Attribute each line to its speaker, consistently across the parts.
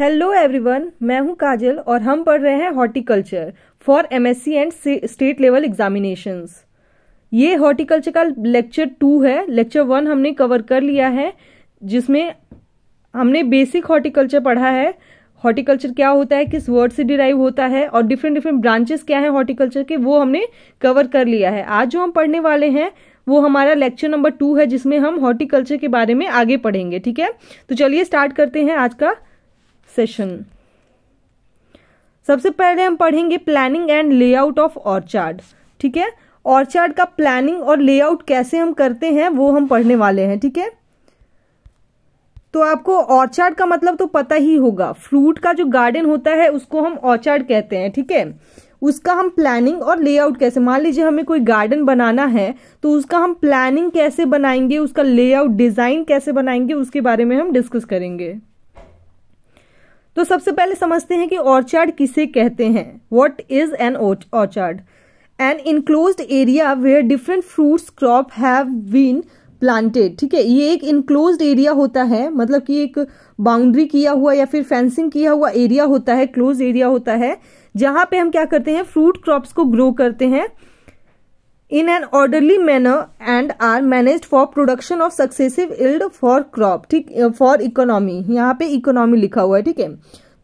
Speaker 1: Hello everyone मैं हूं काजल और हम पढ़ रहे हैं horticulture for MSc and state level examinations ये हॉर्टिकल्चर का लेक्चर टू है लेक्चर वन हमने कवर कर लिया है जिसमें हमने बेसिक हॉर्टिकल्चर पढ़ा है हॉर्टिकल्चर क्या होता है किस वर्ड से डिराइव होता है और डिफरेंट डिफरेंट ब्रांचेस क्या है हॉर्टिकल्चर के वो हमने कवर कर लिया है आज जो हम पढ़ने वाले हैं वो हमारा लेक्चर नंबर टू है जिसमें हम हॉर्टिकल्चर के बारे में आगे पढ़ेंगे ठीक है तो चलिए स्टार्ट करते हैं आज का सेशन सबसे पहले हम पढ़ेंगे planning and layout of orchard ठीक है ऑर्चार्ड का प्लानिंग और लेआउट कैसे हम करते हैं वो हम पढ़ने वाले हैं ठीक है तो आपको ऑर्चार्ड का मतलब तो पता ही होगा फ्रूट का जो गार्डन होता है उसको हम ऑर्चार्ड कहते हैं ठीक है उसका हम प्लानिंग और लेआउट कैसे मान लीजिए हमें कोई गार्डन बनाना है तो उसका हम प्लानिंग कैसे बनाएंगे उसका लेआउट डिज़ाइन कैसे बनाएंगे उसके बारे में हम डिस्कस करेंगे तो सबसे पहले समझते हैं कि ऑर्चर्ड किसे कहते हैं what is an orchard an enclose area where different fruits crop have been planted ठीक है ये एक इनक्लोज एरिया होता है मतलब कि एक बाउंड्री किया हुआ या फिर फेंसिंग किया हुआ एरिया होता है क्लोज एरिया होता है जहां पे हम क्या करते हैं फ्रूट क्रॉप्स को ग्रो करते हैं in an orderly manner and are managed for production of successive yield for crop ठीक for economy यहाँ पे economy लिखा हुआ है ठीक है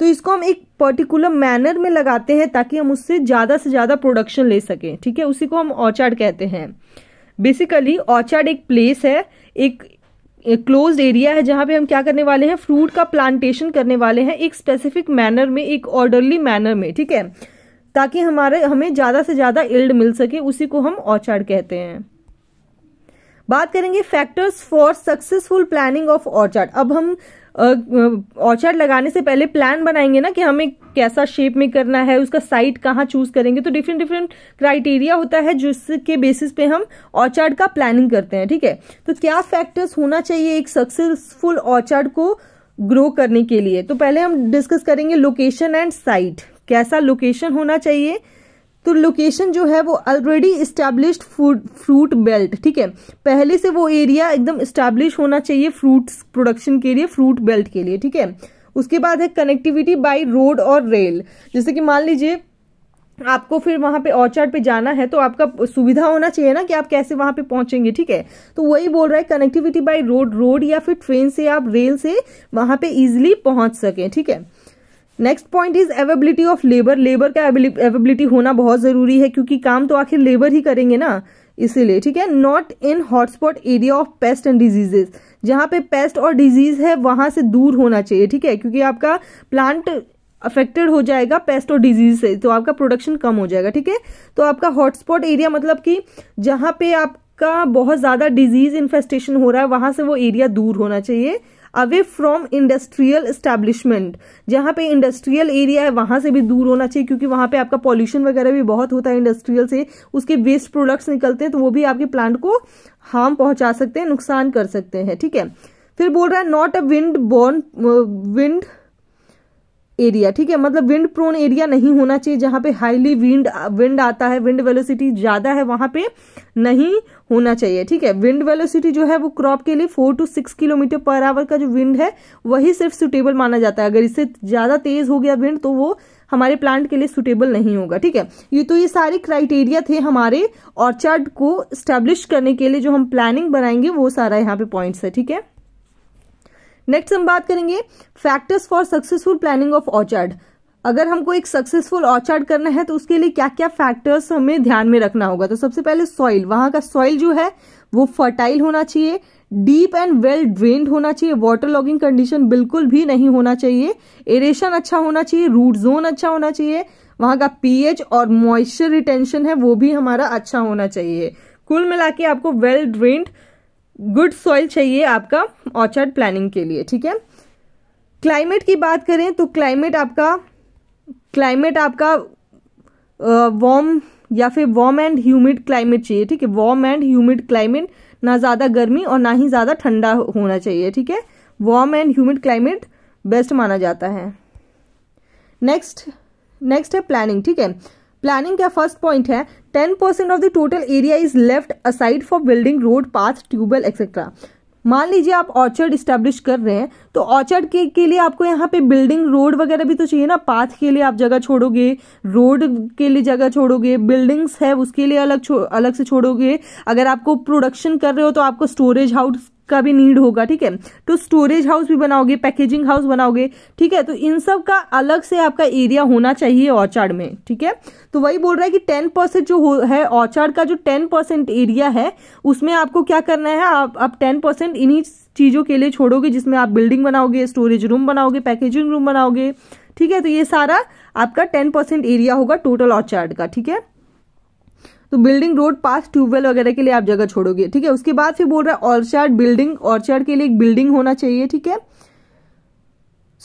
Speaker 1: तो इसको हम एक पर्टिकुलर मैनर में लगाते हैं ताकि हम उससे ज़्यादा से ज़्यादा प्रोडक्शन ले सकें ठीक है उसी को हम ऑर्चार्ड कहते हैं बेसिकली ऑर्चार्ड एक प्लेस है एक क्लोज एरिया है जहां पे हम क्या करने वाले हैं फ्रूट का प्लांटेशन करने वाले हैं एक स्पेसिफिक मैनर में एक ऑर्डरली मैनर में ठीक है ताकि हमारे हमें ज़्यादा से ज़्यादा इल्ड मिल सके उसी को हम ऑर्चर्ड कहते हैं बात करेंगे factors for successful planning of orchard अब हम ऑर्चर्ड लगाने से पहले प्लान बनाएंगे ना कि हमें कैसा शेप में करना है उसका साइट कहाँ चूज करेंगे तो डिफरेंट डिफरेंट क्राइटेरिया होता है जिसके बेसिस पे हम ऑर्चर्ड का प्लानिंग करते हैं ठीक है तो क्या फैक्टर्स होना चाहिए एक सक्सेसफुल ऑर्चर्ड को ग्रो करने के लिए तो पहले हम डिस्कस करेंगे लोकेशन एंड साइट कैसा लोकेशन होना चाहिए तो लोकेशन जो है वो already establish food fruit belt ठीक है पहले से वो एरिया एकदम इस्टेब्लिश होना चाहिए फ्रूट्स प्रोडक्शन के लिए फ्रूट बेल्ट के लिए ठीक है उसके बाद है कनेक्टिविटी बाय रोड और रेल जैसे कि मान लीजिए आपको फिर वहाँ पे ऑर्चर्ड पे जाना है तो आपका सुविधा होना चाहिए ना कि आप कैसे वहाँ पे पहुँचेंगे ठीक है तो वही बोल रहा है कनेक्टिविटी बाय रोड रोड या फिर ट्रेन से आप रेल से वहाँ पे इजिली पहुँच सकें ठीक है next point is availability of labour labour का एवेबिलिटी होना बहुत ज़रूरी है क्योंकि काम तो आखिर लेबर ही करेंगे ना इसीलिए ठीक है not in hotspot area of pest and diseases जहां पे पेस्ट और डिजीज है वहां से दूर होना चाहिए ठीक है क्योंकि आपका प्लांट अफेक्टेड हो जाएगा पेस्ट और डिजीज से तो आपका प्रोडक्शन कम हो जाएगा ठीक है तो आपका हॉटस्पॉट एरिया मतलब कि जहाँ पे आपका बहुत ज़्यादा डिजीज इन्फेस्टेशन हो रहा है वहां से वो एरिया दूर होना चाहिए अवे फ्रॉम इंडस्ट्रियल इस्टेब्लिशमेंट जहाँ पे इंडस्ट्रियल एरिया है वहाँ से भी दूर होना चाहिए क्योंकि वहाँ पे आपका पॉल्यूशन वगैरह भी बहुत होता है इंडस्ट्रियल से उसके वेस्ट प्रोडक्ट्स निकलते हैं तो वो भी आपके प्लांट को हार्म पहुँचा सकते हैं नुकसान कर सकते हैं ठीक है फिर बोल रहा है not a wind borne wind area ठीक है मतलब विंड प्रोन एरिया नहीं होना चाहिए जहां पे हाईली विंड विंड आता है विंड वेलोसिटी ज्यादा है वहां पे नहीं होना चाहिए ठीक है विंड वेलोसिटी जो है वो क्रॉप के लिए four to six kilometre per hour का जो विंड है वही सिर्फ सुटेबल माना जाता है अगर इससे ज्यादा तेज हो गया विंड तो वो हमारे प्लांट के लिए सुटेबल नहीं होगा ठीक है ये तो ये सारे क्राइटेरिया थे हमारे ऑर्चर्ड को स्टैब्लिश करने के लिए जो हम प्लानिंग बनाएंगे वो सारा यहाँ पे पॉइंट्स है ठीक है नेक्स्ट हम बात करेंगे factors for successful planning of orchard अगर हमको एक सक्सेसफुल ऑर्चर्ड करना है तो उसके लिए क्या क्या फैक्टर्स हमें ध्यान में रखना होगा तो सबसे पहले सॉइल वहां का सॉइल जो है वो फर्टाइल होना चाहिए डीप एंड वेल ड्रेन्ड होना चाहिए वाटर लॉगिंग कंडीशन बिल्कुल भी नहीं होना चाहिए एरेशन अच्छा होना चाहिए रूट जोन अच्छा होना चाहिए वहां का पीएच और मॉइस्चर रिटेंशन है वो भी हमारा अच्छा होना चाहिए कुल मिला के आपको वेल ड्रेन्ड गुड सॉइल चाहिए आपका ऑर्चर्ड प्लानिंग के लिए ठीक है क्लाइमेट की बात करें तो क्लाइमेट आपका क्लाइमेट आपका वॉर्म या फिर वार्म एंड ह्यूमिड क्लाइमेट चाहिए ठीक है वार्म एंड ह्यूमिड क्लाइमेट ना ज़्यादा गर्मी और ना ही ज़्यादा ठंडा होना चाहिए ठीक है warm and humid climate best माना जाता है नेक्स्ट नेक्स्ट है प्लानिंग ठीक है प्लानिंग का फर्स्ट पॉइंट है ten percent of the total area is left aside for building road path tubewell etcetera मान लीजिए आप ऑर्चर्ड इस्टेब्लिश कर रहे हैं तो ऑर्चर्ड के, के लिए आपको यहाँ पे बिल्डिंग रोड वगैरह भी तो चाहिए ना पाथ के लिए आप जगह छोड़ोगे रोड के लिए जगह छोड़ोगे बिल्डिंग्स है उसके लिए अलग अलग से छोड़ोगे अगर आपको प्रोडक्शन कर रहे हो तो आपको स्टोरेज हाउस का भी नीड होगा ठीक है तो स्टोरेज हाउस भी बनाओगे पैकेजिंग हाउस बनाओगे ठीक है तो इन सब का अलग से आपका एरिया होना चाहिए ऑर्चार्ड में ठीक है तो वही बोल रहा है कि टेन परसेंट जो है ऑर्चार्ड का जो टेन परसेंट एरिया है उसमें आपको क्या करना है आप आप टेन परसेंट इन्हीं चीज़ों के लिए छोड़ोगे जिसमें आप बिल्डिंग बनाओगे स्टोरेज रूम बनाओगे पैकेजिंग रूम बनाओगे ठीक है तो ये सारा आपका टेन परसेंट एरिया होगा टोटल ऑर्चार्ड का ठीक है तो बिल्डिंग रोड पास ट्यूबवेल वगैरह के लिए आप जगह छोड़ोगे ठीक है उसके बाद फिर बोल रहा है ऑर्चार्ड बिल्डिंग ऑर्चार्ड के लिए एक बिल्डिंग होना चाहिए ठीक है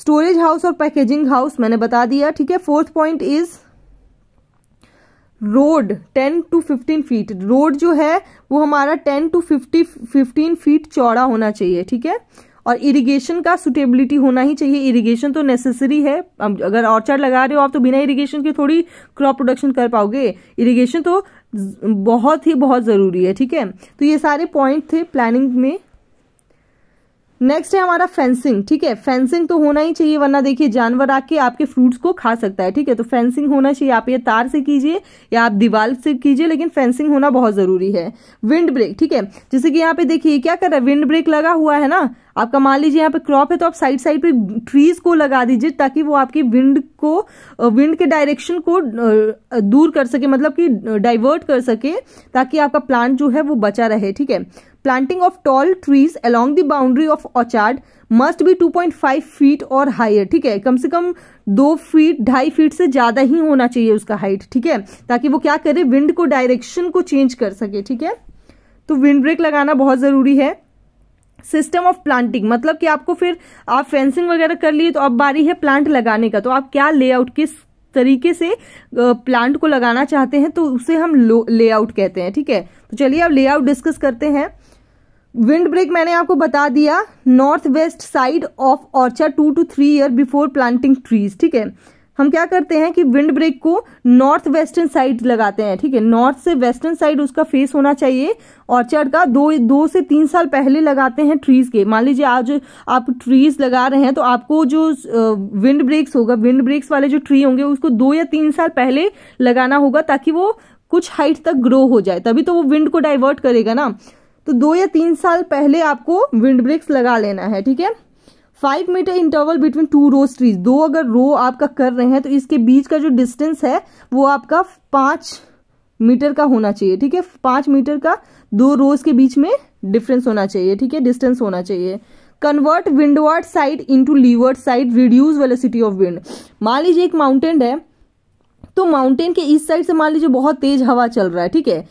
Speaker 1: स्टोरेज हाउस और पैकेजिंग हाउस मैंने बता दिया ठीक है fourth point is road ten to fifteen feet road जो है वो हमारा ten to fifty fifteen feet चौड़ा होना चाहिए ठीक है और इरिगेशन का सुटेबिलिटी होना ही चाहिए इरिगेशन तो नेसेसरी है अगर ऑर्चर्ड लगा रहे हो आप तो बिना इरिगेशन के थोड़ी क्रॉप प्रोडक्शन कर पाओगे इरिगेशन तो बहुत ही बहुत ज़रूरी है ठीक है तो ये सारे पॉइंट थे प्लानिंग में नेक्स्ट है हमारा फेंसिंग ठीक है फेंसिंग तो होना ही चाहिए वरना देखिए जानवर आके आपके फ्रूट्स को खा सकता है ठीक है तो फेंसिंग होना चाहिए आप ये तार से कीजिए या आप दीवार से कीजिए लेकिन फेंसिंग होना बहुत ज़रूरी है विंड ब्रेक ठीक है जैसे कि यहाँ पे देखिए क्या कर रहा है विंड ब्रेक लगा हुआ है ना आपका मान लीजिए यहाँ पे क्रॉप है तो आप साइड साइड पे ट्रीज को लगा दीजिए ताकि वो आपकी विंड को विंड के डायरेक्शन को दूर कर सके मतलब कि डाइवर्ट कर सके ताकि आपका प्लांट जो है वो बचा रहे ठीक है planting of tall trees along the boundary of orchard must be 2.5 feet or higher ठीक है कम से कम दो फीट ढाई फीट से ज़्यादा ही होना चाहिए उसका हाइट ठीक है ताकि वो क्या करे विंड को डायरेक्शन को चेंज कर सके ठीक है तो विंड ब्रेक लगाना बहुत ज़रूरी है सिस्टम ऑफ प्लांटिंग मतलब कि आपको फिर आप फेंसिंग वगैरह कर लिए तो अब बारी है प्लांट लगाने का तो आप क्या लेआउट किस तरीके से प्लांट को लगाना चाहते हैं तो उसे हम लेआउट कहते हैं ठीक है तो चलिए अब लेआउट डिस्कस करते हैं विंड ब्रेक मैंने आपको बता दिया north west side of orchard two two three year before planting trees ठीक है हम क्या करते हैं कि विंड ब्रेक को नॉर्थ वेस्टर्न साइड लगाते हैं ठीक है नॉर्थ से वेस्टर्न साइड उसका फेस होना चाहिए ऑर्चर्ड का दो दो से तीन साल पहले लगाते हैं ट्रीज के मान लीजिए आज आप ट्रीज लगा रहे हैं तो आपको जो विंड ब्रेक्स होगा विंड ब्रेक्स वाले जो ट्री होंगे उसको दो या तीन साल पहले लगाना होगा ताकि वो कुछ हाइट तक ग्रो हो जाए तभी तो वो विंड को डाइवर्ट करेगा ना तो दो या तीन साल पहले आपको विंड ब्रेक्स लगा लेना है ठीक है five metre interval between two rows trees दो अगर रो आपका कर रहे हैं तो इसके बीच का जो डिस्टेंस है वो आपका पांच मीटर का होना चाहिए ठीक है पांच मीटर का दो रोज के बीच में डिफरेंस होना चाहिए ठीक है डिस्टेंस होना चाहिए convert windward side into leeward side reduce velocity of wind मान लीजिए एक माउंटेन है तो माउंटेन के इस साइड से मान लीजिए बहुत तेज हवा चल रहा है ठीक है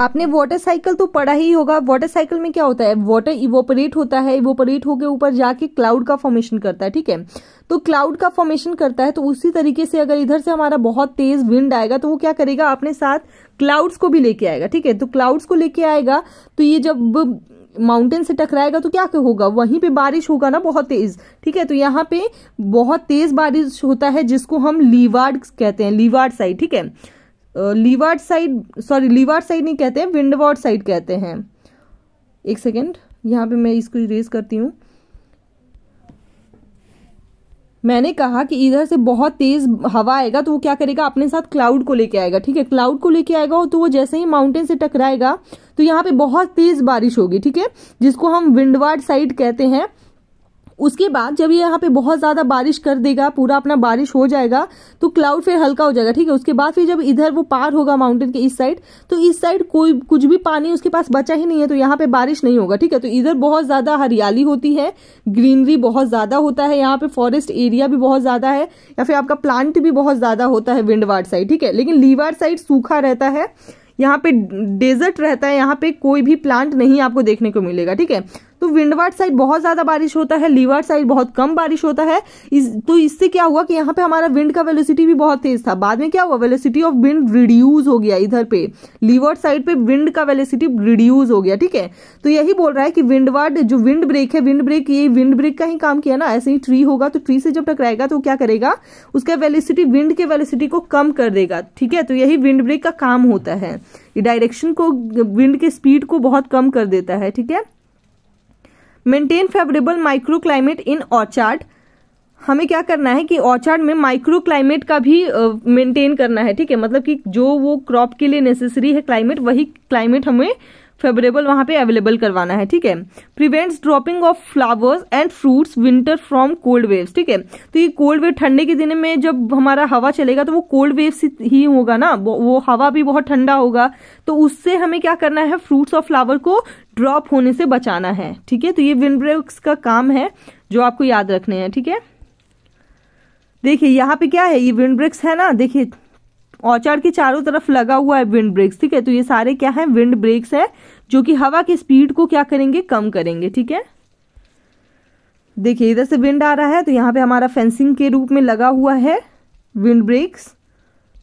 Speaker 1: आपने वाटर साइकिल तो पढ़ा ही होगा वाटर साइकिल में क्या होता है वाटर इवोपरेट होता है इवोपरेट होकर ऊपर जाके क्लाउड का फॉर्मेशन करता है ठीक है तो क्लाउड का फॉर्मेशन करता है तो उसी तरीके से अगर इधर से हमारा बहुत तेज विंड आएगा तो वो क्या करेगा अपने साथ क्लाउड्स को भी लेके आएगा ठीक है तो क्लाउड्स को लेके आएगा तो ये जब माउंटेन से टकराएगा तो क्या होगा वहीं पे बारिश होगा ना बहुत तेज ठीक है तो यहाँ पे बहुत तेज बारिश होता है जिसको हम लीवार्ड कहते हैं लीवार्ड साइड ठीक है leeward side sorry leeward side नहीं कहते हैं विंडवार्ड साइड कहते हैं एक सेकेंड यहाँ पे मैं इसको इरेज करती हूँ मैंने कहा कि इधर से बहुत तेज हवा आएगा तो वो क्या करेगा अपने साथ क्लाउड को लेके आएगा ठीक है क्लाउड को लेके आएगा तो वो जैसे ही माउंटेन से टकराएगा तो यहाँ पे बहुत तेज बारिश होगी ठीक है जिसको हम विंडवार्ड साइड कहते हैं उसके बाद जब ये यहाँ पे बहुत ज़्यादा बारिश कर देगा पूरा अपना बारिश हो जाएगा तो क्लाउड फिर हल्का हो जाएगा ठीक है उसके बाद फिर जब इधर वो पार होगा माउंटेन के इस साइड तो इस साइड कोई कुछ भी पानी उसके पास बचा ही नहीं है तो यहाँ पे बारिश नहीं होगा ठीक है तो इधर बहुत ज़्यादा हरियाली होती है ग्रीनरी बहुत ज़्यादा होता है यहाँ पे फॉरेस्ट एरिया भी बहुत ज़्यादा है या फिर आपका प्लांट भी बहुत ज़्यादा होता है विंडवार साइड ठीक है लेकिन लीवार साइड सूखा रहता है यहाँ पे डेजर्ट रहता है यहाँ पे कोई भी प्लांट नहीं आपको देखने को मिलेगा ठीक है तो विंडवर्ड साइड बहुत ज़्यादा बारिश होता है लीवर्ड साइड बहुत कम बारिश होता है इस तो इससे क्या हुआ कि यहाँ पे हमारा विंड का वेलोसिटी भी बहुत तेज था बाद में क्या हुआ वेलोसिटी ऑफ विंड रिड्यूज हो गया इधर पे लीवर्ड साइड पे विंड का वेलोसिटी रिड्यूज हो गया ठीक है तो यही बोल रहा है कि विंडवर्ड जो विंड ब्रेक है विंड ब्रेक ये विंड ब्रेक का ही काम किया ना ऐसे ही ट्री होगा तो ट्री से जब टकराएगा तो क्या करेगा उसका वेलिसिटी विंड के वेलिसिटी को कम कर देगा ठीक है तो यही विंड ब्रेक का काम होता है डायरेक्शन को विंड के स्पीड को बहुत कम कर देता है ठीक है maintain favourable micro climate in orchard हमें क्या करना है कि ऑर्चार्ड में माइक्रो क्लाइमेट का भी मेंटेन करना है ठीक है मतलब कि जो वो क्रॉप के लिए नेसेसरी है क्लाइमेट वही क्लाइमेट हमें फेवरेबल वहां पे अवेलेबल करवाना है ठीक है prevents dropping of flowers and fruits winter from cold waves ठीक है तो ये कोल्ड वेव ठंडे के दिन में जब हमारा हवा चलेगा तो वो कोल्ड वेव्स ही होगा ना वो हवा भी बहुत ठंडा होगा तो उससे हमें क्या करना है फ्रूट्स और फ्लावर को ड्रॉप होने से बचाना है ठीक है तो ये विंड ब्रेक्स का काम है जो आपको याद रखने हैं ठीक है देखिए यहाँ पे क्या है ये विंड ब्रेक्स है ना देखिए ऑर्चार्ड के चारों तरफ लगा हुआ है विंड ब्रेक्स ठीक है तो ये सारे क्या है विंड ब्रेक्स है जो कि हवा की स्पीड को क्या करेंगे कम करेंगे ठीक है देखिए इधर से विंड आ रहा है तो यहाँ पे हमारा फेंसिंग के रूप में लगा हुआ है विंड ब्रेक्स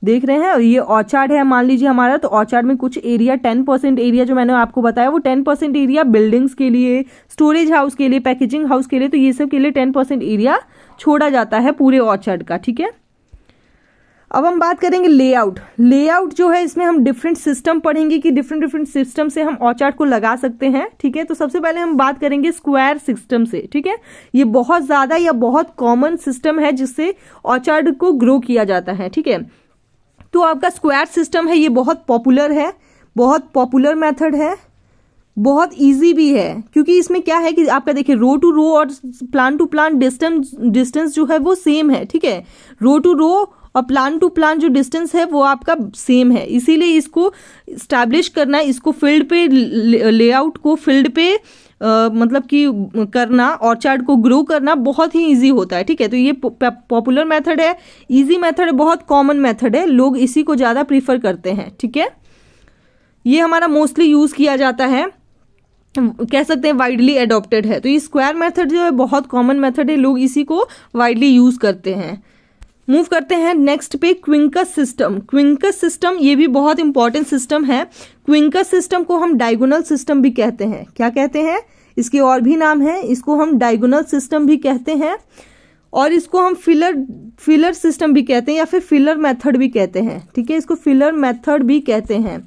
Speaker 1: देख रहे हैं और ये ऑर्चार्ड है मान लीजिए हमारा तो ऑर्चार्ड में कुछ एरिया टेन परसेंट एरिया जो मैंने आपको बताया वो टेन परसेंट एरिया बिल्डिंग्स के लिए स्टोरेज हाउस के लिए पैकेजिंग हाउस के लिए तो ये सब के लिए टेन परसेंट एरिया छोड़ा जाता है पूरे ऑर्चार्ड का ठीक है अब हम बात करेंगे लेआउट लेआउट जो है इसमें हम डिफरेंट सिस्टम पढ़ेंगे कि डिफरेंट डिफरेंट सिस्टम से हम ऑचार्ट को लगा सकते हैं ठीक है तो सबसे पहले हम बात करेंगे स्क्वायर सिस्टम से ठीक है ये बहुत ज़्यादा या बहुत कॉमन सिस्टम है जिससे ऑचार्ड को ग्रो किया जाता है ठीक है तो आपका स्क्वायर सिस्टम है ये बहुत पॉपुलर है बहुत पॉपुलर मैथड है बहुत ईजी भी है क्योंकि इसमें क्या है कि आपका देखिए रो टू रो और plant to plant distance distance जो है वो सेम है ठीक है रो टू रो और प्लान टू प्लान जो डिस्टेंस है वो आपका सेम है इसीलिए इसको इस्टेब्लिश करना इसको फील्ड पे लेआउट को फील्ड पे आ, मतलब कि करना ऑर्चर्ड को ग्रो करना बहुत ही इजी होता है ठीक है तो ये पॉपुलर मेथड है इजी मेथड है बहुत कॉमन मेथड है लोग इसी को ज़्यादा प्रीफर करते हैं ठीक है ये हमारा मोस्टली यूज़ किया जाता है कह सकते हैं वाइडली एडॉप्टेड है तो ये स्क्वायर मेथड जो है बहुत कॉमन मेथड है लोग इसी को वाइडली यूज़ करते हैं मूव करते हैं नेक्स्ट पे क्विंकस सिस्टम क्विंकस सिस्टम ये भी बहुत इंपॉर्टेंट सिस्टम है क्विंकस सिस्टम को हम डायगोनल सिस्टम भी कहते हैं क्या कहते हैं इसके और भी नाम है इसको हम डायगोनल सिस्टम भी कहते हैं और इसको हम फिलर फिलर सिस्टम भी कहते हैं या फिर फिलर मेथड भी कहते हैं ठीक है इसको फिलर मेथड भी कहते हैं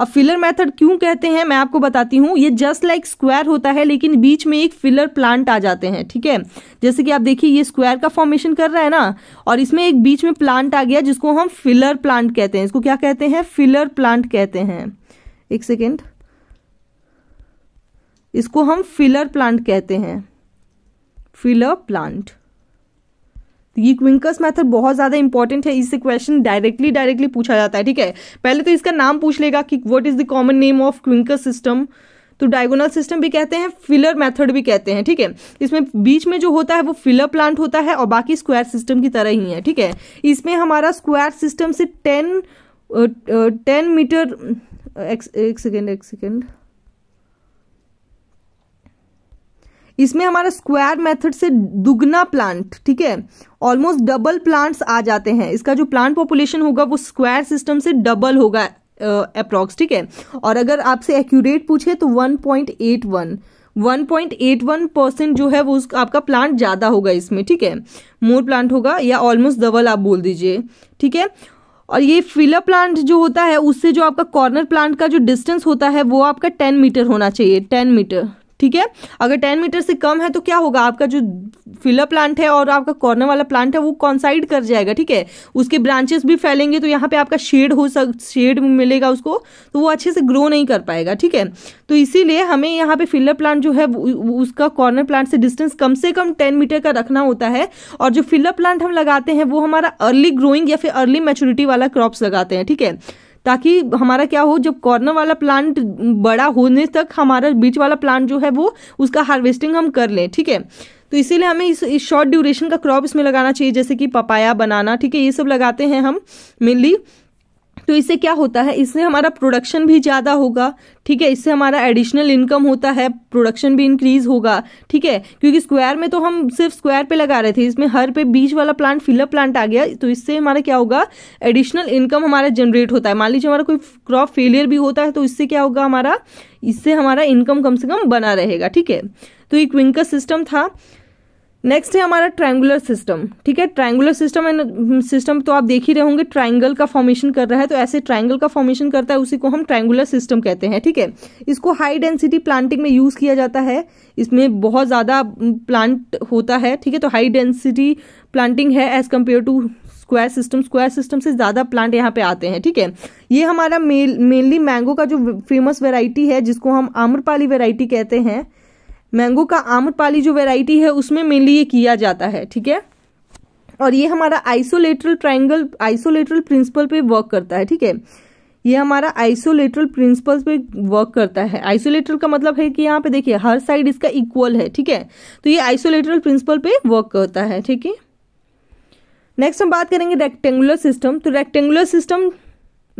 Speaker 1: अब फिलर मेथड क्यों कहते हैं मैं आपको बताती हूँ ये जस्ट लाइक स्क्वायर होता है लेकिन बीच में एक फिलर प्लांट आ जाते हैं ठीक है जैसे कि आप देखिए ये स्क्वायर का फॉर्मेशन कर रहा है ना और इसमें एक बीच में प्लांट आ गया जिसको हम फिलर प्लांट कहते हैं इसको क्या कहते हैं फिलर प्लांट कहते हैं एक सेकेंड इसको हम फिलर प्लांट कहते हैं फिलर प्लांट तो ये क्विंकस मैथड बहुत ज़्यादा इंपॉर्टेंट है इससे क्वेश्चन डायरेक्टली डायरेक्टली पूछा जाता है ठीक है पहले तो इसका नाम पूछ लेगा कि what is the common name of quincunx system तो डायगोनल सिस्टम भी कहते हैं फिलर मेथड भी कहते हैं ठीक है इसमें बीच में जो होता है वो फिलर प्लांट होता है और बाकी स्क्वायर सिस्टम की तरह ही है ठीक है इसमें हमारा स्क्वायर सिस्टम से टेन टेन मीटर एक सेकेंड एक सेकेंड इसमें हमारा स्क्वायर मेथड से दुगना प्लांट ठीक है ऑलमोस्ट डबल प्लांट्स आ जाते हैं इसका जो प्लांट पॉपुलेशन होगा वो स्क्वायर सिस्टम से डबल होगा अप्रॉक्स ठीक है और अगर आपसे एक्यूरेट पूछे तो 1.81 1.81 परसेंट जो है वो आपका प्लांट ज़्यादा होगा इसमें ठीक है मोर प्लांट होगा या ऑलमोस्ट डबल आप बोल दीजिए ठीक है और ये फिलर प्लांट जो होता है उससे जो आपका कॉर्नर प्लांट का जो डिस्टेंस होता है वो आपका टेन मीटर होना चाहिए टेन मीटर ठीक है अगर टेन मीटर से कम है तो क्या होगा आपका जो फिलर प्लांट है और आपका कॉर्नर वाला प्लांट है वो कॉन्साइड कर जाएगा ठीक है उसके ब्रांचेस भी फैलेंगे तो यहाँ पे आपका शेड हो सक शेड मिलेगा उसको तो वो अच्छे से ग्रो नहीं कर पाएगा ठीक है तो इसीलिए हमें यहाँ पे फिलर प्लांट जो है उसका कॉर्नर प्लांट से डिस्टेंस कम से कम टेन मीटर का रखना होता है और जो फिलर प्लांट हम लगाते हैं वो हमारा अर्ली ग्रोइंग या फिर अर्ली मेच्योरिटी वाला क्रॉप्स लगाते हैं ठीक है ताकि हमारा क्या हो जब कॉर्नर वाला प्लांट बड़ा होने तक हमारा बीच वाला प्लांट जो है वो उसका हार्वेस्टिंग हम कर लें ठीक है तो इसीलिए हमें इस इस शॉर्ट ड्यूरेशन का क्रॉप इसमें लगाना चाहिए जैसे कि पपाया बनाना ठीक है ये सब लगाते हैं हम मेनली तो इससे क्या होता है इससे हमारा प्रोडक्शन भी ज़्यादा होगा ठीक है इससे हमारा एडिशनल इनकम होता है प्रोडक्शन भी इंक्रीज होगा ठीक है क्योंकि स्क्वायर में तो हम सिर्फ स्क्वायर पे लगा रहे थे इसमें हर पे बीच वाला प्लांट फिलअप प्लांट आ गया तो इससे हमारा क्या होगा एडिशनल इनकम हमारा जनरेट होता है मान लीजिए हमारा कोई क्रॉप फेलियर भी होता है तो इससे क्या होगा हमारा इससे हमारा इनकम कम से कम बना रहेगा ठीक है तो ये क्विंकस सिस्टम था नेक्स्ट है हमारा ट्रायंगुलर सिस्टम ठीक है ट्रायंगुलर सिस्टम एंड सिस्टम तो आप देख ही रहे होंगे ट्रायंगल का फॉर्मेशन कर रहा है तो ऐसे ट्रायंगल का फॉर्मेशन करता है उसी को हम ट्रायंगुलर सिस्टम कहते हैं ठीक है थीके? इसको हाई डेंसिटी प्लांटिंग में यूज़ किया जाता है इसमें बहुत ज़्यादा प्लांट होता है ठीक है तो हाई डेंसिटी प्लांटिंग है as compare to square system square system से ज़्यादा प्लांट यहाँ पे आते हैं ठीक है ये हमारा मेनली मैंगो का जो फेमस वेराइटी है जिसको हम आम्रपाली वेराइटी कहते हैं मैंगो का आम्रपाली जो वेराइटी है उसमें मेनली ये किया जाता है ठीक है और ये हमारा आइसोलेटरल ट्राइंगल आइसोलेटरल प्रिंसिपल पे वर्क करता है ठीक है ये हमारा आइसोलेटरल प्रिंसिपल पे वर्क करता है आइसोलेटरल का मतलब है कि यहाँ पे देखिए हर साइड इसका इक्वल है ठीक है तो ये आइसोलेटरल प्रिंसिपल पे वर्क करता है ठीक है नेक्स्ट हम बात करेंगे रेक्टेंगुलर सिस्टम तो रेक्टेंगुलर सिस्टम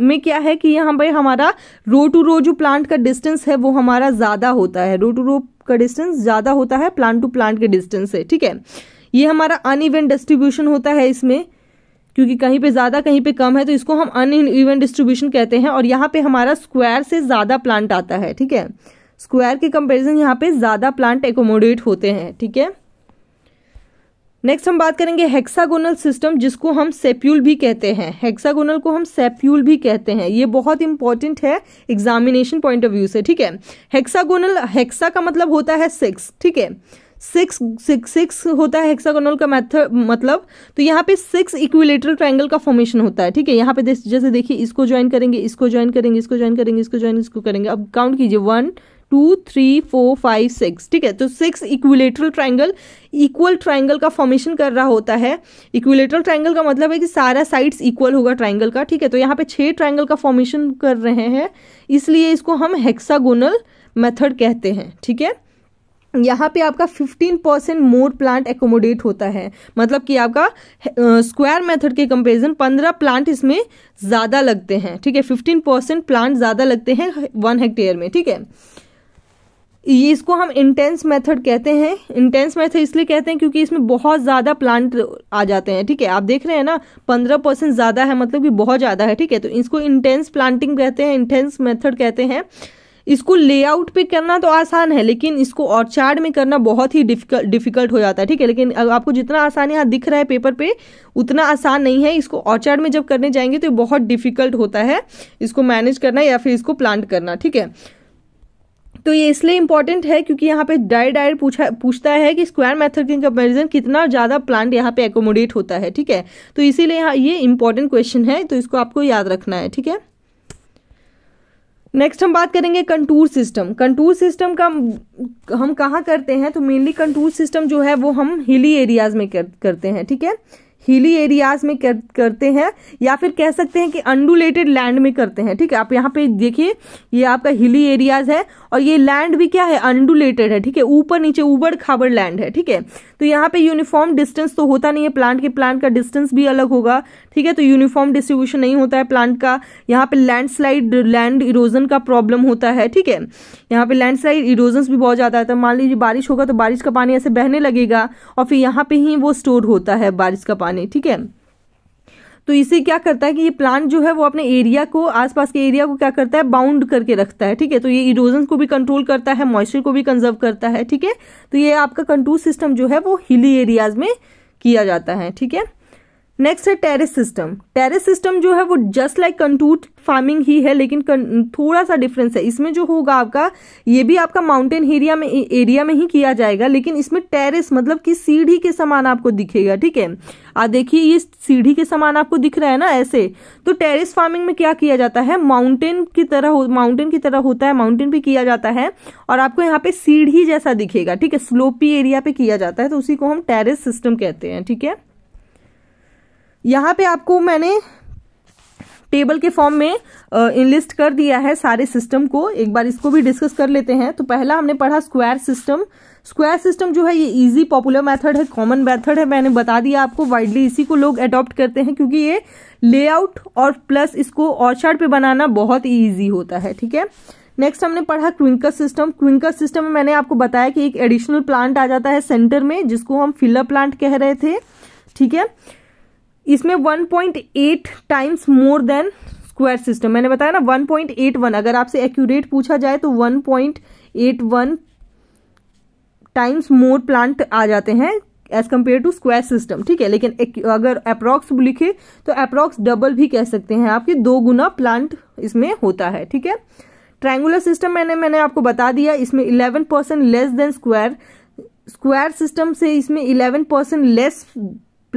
Speaker 1: में क्या है कि यहाँ पर हमारा रो टू रो जो प्लांट का डिस्टेंस है वो हमारा ज़्यादा होता है रो टू रो का डिस्टेंस ज़्यादा होता है प्लांट टू प्लांट के डिस्टेंस से ठीक है ये हमारा अन इवेंट डिस्ट्रीब्यूशन होता है इसमें क्योंकि कहीं पे ज़्यादा कहीं पे कम है तो इसको हम अन इवेंट डिस्ट्रीब्यूशन कहते हैं और यहाँ पे हमारा स्क्वायर से ज़्यादा प्लांट आता है ठीक है स्क्वायर के कंपेरिजन यहाँ पे ज़्यादा प्लांट एकोमोडेट होते हैं ठीक है नेक्स्ट हम बात करेंगे हेक्सागोनल सिस्टम जिसको हम सेप्यूल भी कहते हैं हेक्सागोनल को हम सेप्यूल भी कहते हैं ये बहुत इंपॉर्टेंट है एग्जामिनेशन पॉइंट ऑफ व्यू से ठीक है हेक्सागोनल हेक्सा का मतलब होता है सिक्स ठीक है सिक्स सिक्स सिक्स होता है हेक्सागोनल का मैथ मतलब तो यहाँ पे सिक्स इक्विलेटरल ट्राइंगल का फॉर्मेशन होता है ठीक है यहाँ पे जैसे देखिए इसको ज्वाइन करेंगे इसको ज्वाइन करेंगे इसको ज्वाइन करेंगे इसको ज्वाइन इसको करेंगे अब काउंट कीजिए one two three four five six ठीक है तो six equilateral triangle equal triangle का फॉर्मेशन कर रहा होता है इक्विलेटरल ट्राइंगल का मतलब है कि सारा साइड्स इक्वल होगा ट्राइंगल का ठीक है तो यहाँ पे छः ट्राइंगल का फॉर्मेशन कर रहे हैं इसलिए इसको हम हेक्सागोनल मेथड कहते हैं ठीक है यहाँ पे आपका 15 परसेंट मोर प्लांट एकोमोडेट होता है मतलब कि आपका स्क्वायर uh, मेथड के कंपेरिजन 15 प्लांट इसमें ज़्यादा लगते हैं ठीक है 15 परसेंट प्लांट ज़्यादा लगते हैं वन हेक्टेयर में ठीक है इसको हम इंटेंस मेथड कहते हैं इंटेंस मेथड इसलिए कहते हैं क्योंकि इसमें बहुत ज़्यादा प्लांट आ जाते हैं ठीक है आप देख रहे हैं ना पंद्रह परसेंट ज़्यादा है मतलब कि बहुत ज़्यादा है ठीक है तो इसको इंटेंस प्लांटिंग कहते हैं इंटेंस मेथड कहते हैं इसको लेआउट पे करना तो आसान है लेकिन इसको ऑर्चार्ड में करना बहुत ही डिफिकल्ट डिफिकल्ट हो जाता है ठीक है लेकिन आपको जितना आसान यहाँ दिख रहा है पेपर पे उतना आसान नहीं है इसको ऑर्चार्ड में जब करने जाएंगे तो बहुत डिफिकल्ट होता है इसको मैनेज करना या फिर इसको प्लांट करना ठीक है तो ये इसलिए इंपॉर्टेंट है क्योंकि यहाँ पे डायर डायर पूछा पूछता है कि स्क्वायर मेथड के कंपेरिजन कितना ज़्यादा प्लांट यहाँ पे एकोमोडेट होता है ठीक है तो इसीलिए यहाँ ये इंपॉर्टेंट क्वेश्चन है तो इसको आपको याद रखना है ठीक है नेक्स्ट हम बात करेंगे कंटूर सिस्टम कंटूर सिस्टम का हम कहाँ करते हैं तो मेनली कंटूर सिस्टम जो है वो हम हिली एरियाज में कर, करते हैं ठीक है हिली एरियाज में कर, करते हैं या फिर कह सकते हैं कि अंडुलेटेड लैंड में करते हैं ठीक है आप यहाँ पे देखिए ये आपका हिली एरियाज है और ये लैंड भी क्या है अनडुलेटेड है ठीक है ऊपर नीचे उबड़ खाबड़ लैंड है ठीक है तो यहाँ पे यूनिफॉर्म डिस्टेंस तो होता नहीं है प्लांट के प्लांट का डिस्टेंस भी अलग होगा ठीक है तो यूनिफॉर्म डिस्ट्रीब्यूशन नहीं होता है प्लांट का यहाँ पे लैंडस्लाइड लैंड इरोजन का प्रॉब्लम होता है ठीक है यहाँ पे लैंडस्लाइड इरोजन भी बहुत ज़्यादा आता है तो मान लीजिए बारिश होगा तो बारिश का पानी ऐसे बहने लगेगा और फिर यहाँ पे ही वो स्टोर होता है बारिश का पानी तूफान ठीक है तो इसे क्या करता है कि ये प्लांट जो है वो अपने एरिया को आसपास के एरिया को क्या करता है बाउंड करके रखता है ठीक है तो ये इरोजन को भी कंट्रोल करता है मॉइस्चर को भी कंजर्व करता है ठीक है तो ये आपका कंट्रोल सिस्टम जो है वो हिली एरियाज में किया जाता है ठीक है नेक्स्ट है टेरिस सिस्टम टेरिस सिस्टम जो है वो जस्ट लाइक कंटूट फार्मिंग ही है लेकिन थोड़ा सा डिफरेंस है इसमें जो होगा आपका ये भी आपका माउंटेन एरिया में एरिया में ही किया जाएगा लेकिन इसमें टेरिस मतलब कि सीढ़ी के समान आपको दिखेगा ठीक है आ देखिए ये सीढ़ी के समान आपको दिख रहा है ना ऐसे तो टेरिस फार्मिंग में क्या किया जाता है माउंटेन की तरह माउंटेन की तरह होता है माउंटेन पे किया जाता है और आपको यहाँ पे सीढ़ी जैसा दिखेगा ठीक है स्लोपी एरिया पे किया जाता है तो उसी को हम टेरिस सिस्टम कहते हैं ठीक है यहाँ पे आपको मैंने टेबल के फॉर्म में इनलिस्ट कर दिया है सारे सिस्टम को एक बार इसको भी डिस्कस कर लेते हैं तो पहला हमने पढ़ा स्क्वायर सिस्टम स्क्वायर सिस्टम जो है ये इजी पॉपुलर मेथड है कॉमन मेथड है मैंने बता दिया आपको वाइडली इसी को लोग अडॉप्ट करते हैं क्योंकि ये लेआउट और प्लस इसको ऑर्चर्ड पे बनाना बहुत ही ईजी होता है ठीक है नेक्स्ट हमने पढ़ा क्विंकस सिस्टम क्विंकस सिस्टम में मैंने आपको बताया कि एक एडिशनल प्लांट आ जाता है सेंटर में जिसको हम फिलर प्लांट कह रहे थे ठीक है इसमें 1.8 times more than square system मैंने बताया ना 1.81 अगर आपसे एक्यूरेट पूछा जाए तो 1.81 टाइम्स मोर प्लांट आ जाते हैं as compare to square system ठीक है लेकिन अगर अप्रॉक्स लिखे तो अप्रॉक्स डबल भी कह सकते हैं आपके दो गुना प्लांट इसमें होता है ठीक है ट्रायंगुलर सिस्टम मैंने मैंने आपको बता दिया इसमें eleven percent less than square square system से इसमें इलेवन परसेंट लेस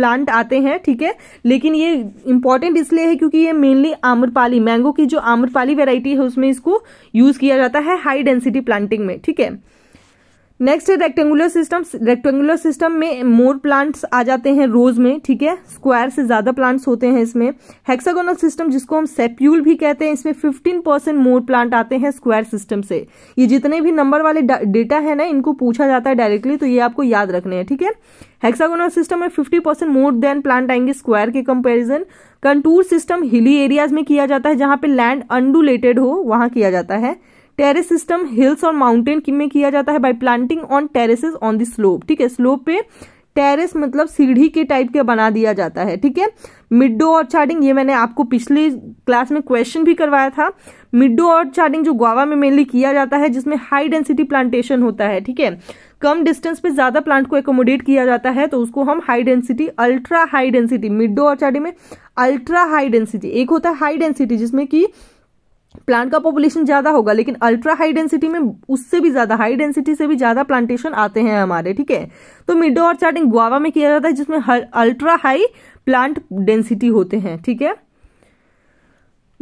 Speaker 1: प्लांट आते हैं ठीक है लेकिन ये इंपॉर्टेंट इसलिए है क्योंकि ये मेनली आम्रपाली मैंगो की जो आम्रपाली वेराइटी है उसमें इसको यूज किया जाता है हाई डेंसिटी प्लांटिंग में ठीक है नेक्स्ट है रेक्टेंगुलर सिस्टम रेक्टेंगुलर सिस्टम में मोर प्लांट्स आ जाते हैं रोज में ठीक है स्क्वायर से ज्यादा प्लांट्स होते हैं इसमें हेक्सागोनल सिस्टम जिसको हम सेप्यूल भी कहते हैं इसमें 15 परसेंट मोर प्लांट आते हैं स्क्वायर सिस्टम से ये जितने भी नंबर वाले डेटा है ना इनको पूछा जाता है डायरेक्टली तो ये आपको याद रखने हैं ठीक है हेक्सागोनल सिस्टम में fifty percent more than plant आएंगे स्क्वायर के comparison contour system hilly areas में किया जाता है जहां पे लैंड अनडुलेटेड हो वहां किया जाता है टेरेस सिस्टम हिल्स और माउंटेन में किया जाता है by planting on terraces on the slope ठीक है स्लोप पे टेरेस मतलब सीढ़ी के टाइप के बना दिया जाता है ठीक है मिडो ऑर्चार्डिंग ये मैंने आपको पिछले क्लास में क्वेश्चन भी करवाया था मिडो ऑर्चार्डिंग जो गोवा में मेनली किया जाता है जिसमें हाई डेंसिटी प्लांटेशन होता है ठीक है कम डिस्टेंस पे ज्यादा प्लांट को एकोमोडेट किया जाता है तो उसको हम high density ultra high density meadow orcharding में अल्ट्रा हाई डेंसिटी एक होता है हाई डेंसिटी जिसमें कि प्लांट का पॉपुलेशन ज्यादा होगा लेकिन अल्ट्रा हाई डेंसिटी में उससे भी ज्यादा हाई डेंसिटी से भी ज्यादा प्लांटेशन आते हैं हमारे ठीक है तो मिडो और चार्टिंग गुआवा में किया जाता है जिसमें अल्ट्रा हाई प्लांट डेंसिटी होते हैं ठीक है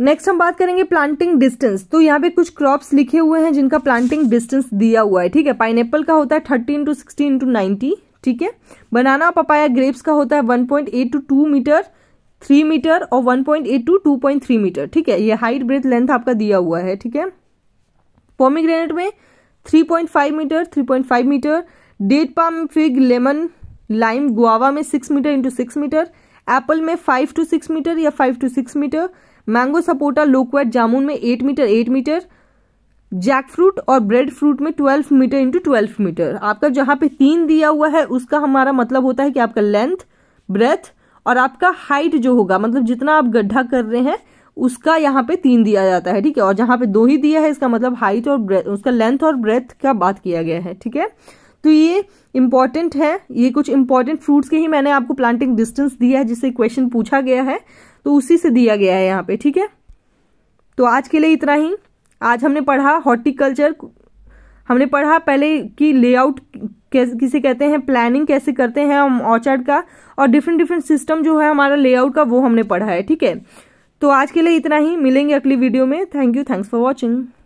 Speaker 1: नेक्स्ट हम बात करेंगे प्लांटिंग डिस्टेंस तो यहाँ पे कुछ क्रॉप्स लिखे हुए हैं जिनका प्लांटिंग डिस्टेंस दिया हुआ है ठीक है पाइनएप्पल का होता है thirty into sixty into ninety ठीक है बनाना पपाया ग्रेप्स का होता है one point eight to two meter three meter और one point eight to two point three meter ठीक है ये हाइट ब्रेथ लेंथ आपका दिया हुआ है ठीक है पोमीग्रेनेट में three point five meter three point five meter date palm fig lemon lime guava में six meter into six meter apple में फाइव टू सिक्स मीटर या five to six meter mango sapota loquat जामुन में eight meter eight meter jackfruit और breadfruit में twelve meter into twelve meter आपका जहाँ पे तीन दिया हुआ है उसका हमारा मतलब होता है कि आपका लेंथ ब्रेथ और आपका हाइट जो होगा मतलब जितना आप गड्ढा कर रहे हैं उसका यहाँ पे तीन दिया जाता है ठीक है और जहाँ पे दो ही दिया है इसका मतलब हाइट और उसका लेंथ और ब्रेथ का बात किया गया है ठीक है तो ये इंपॉर्टेंट है ये कुछ इंपॉर्टेंट फ्रूट्स के ही मैंने आपको प्लांटिंग डिस्टेंस दिया है जिससे क्वेश्चन पूछा गया है तो उसी से दिया गया है यहाँ पे ठीक है तो आज के लिए इतना ही आज हमने पढ़ा हॉर्टिकल्चर हमने पढ़ा पहले कि लेआउट कैसे किसे कहते हैं प्लानिंग कैसे करते हैं हम ऑर्चर्ड का और डिफरेंट डिफरेंट सिस्टम जो है हमारा लेआउट का वो हमने पढ़ा है ठीक है तो आज के लिए इतना ही मिलेंगे अगली वीडियो में thank you thanks for watching